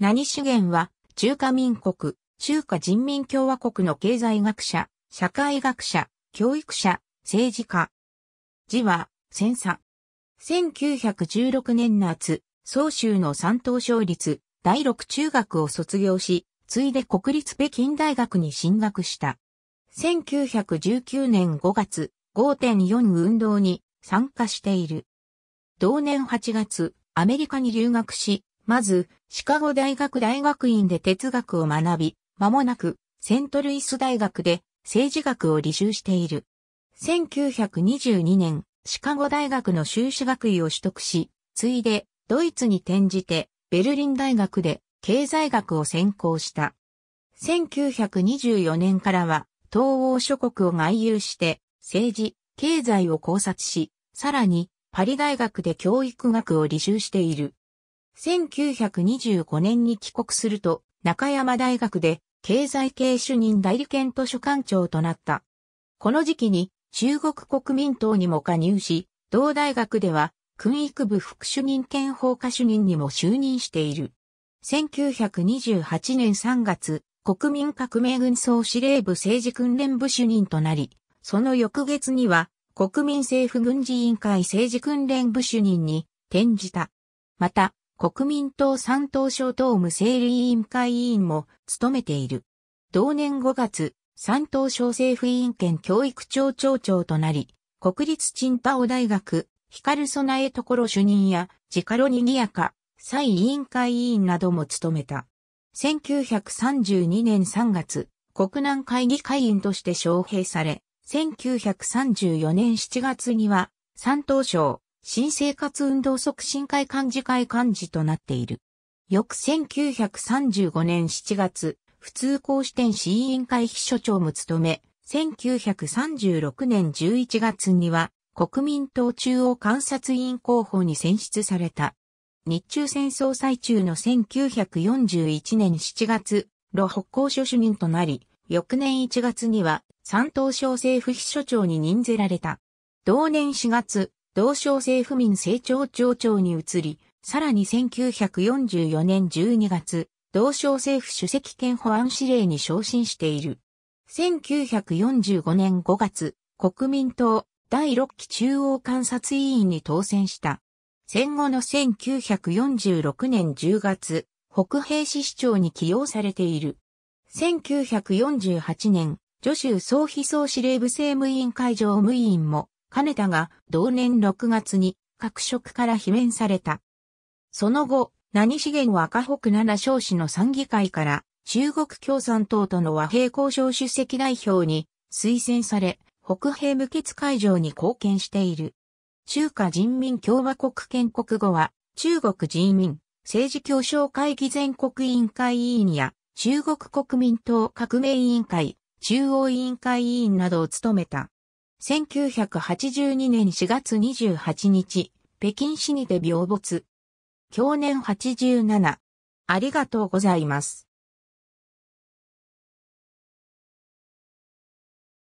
何主元は、中華民国、中華人民共和国の経済学者、社会学者、教育者、政治家。字は、千佐。1916年夏、総州の三等省立第六中学を卒業し、ついで国立北京大学に進学した。1919年5月、5.4運動に参加している。同年8月、アメリカに留学し、まず、シカゴ大学大学院で哲学を学び、間もなく、セントルイス大学で政治学を履修している。1922年、シカゴ大学の修士学位を取得し、ついで、ドイツに転じて、ベルリン大学で経済学を専攻した。1924年からは、東欧諸国を外遊して、政治、経済を考察し、さらに、パリ大学で教育学を履修している。1925年に帰国すると、中山大学で経済系主任代理研図書館長となった。この時期に中国国民党にも加入し、同大学では訓育部副主任兼法科主任にも就任している。1928年3月、国民革命軍総司令部政治訓練部主任となり、その翌月には国民政府軍事委員会政治訓練部主任に転じた。また、国民党三党省党務整理委員会委員も務めている。同年5月、三党省政府委員兼教育庁長長となり、国立チパオ大学、光備えところ主任や、ジカロにぎやか、再委員会委員なども務めた。1932年3月、国難会議会員として招聘され、1934年7月には、三党省新生活運動促進会幹事会幹事となっている。翌1935年7月、普通公視店市委員会秘書長も務め、1936年11月には国民党中央監察委員候補に選出された。日中戦争最中の1941年7月、路北交所主任となり、翌年1月には山東省政府秘書長に任ぜられた。同年4月、同省政府民政庁庁長に移り、さらに1944年12月、同省政府主席権保安司令に昇進している。1945年5月、国民党第6期中央監察委員に当選した。戦後の1946年10月、北平市市長に起用されている。1948年、女州総非総司令部政務委員会常務委員も金田が同年6月に各職から罷免された。その後、何資源は赤北七少子の参議会から中国共産党との和平交渉出席代表に推薦され、北平無血会場に貢献している。中華人民共和国建国後は、中国人民政治協商会議全国委員会委員や、中国国民党革命委員会、中央委員会委員などを務めた。1982年4月28日、北京市にて病没。去年87。ありがとうございます。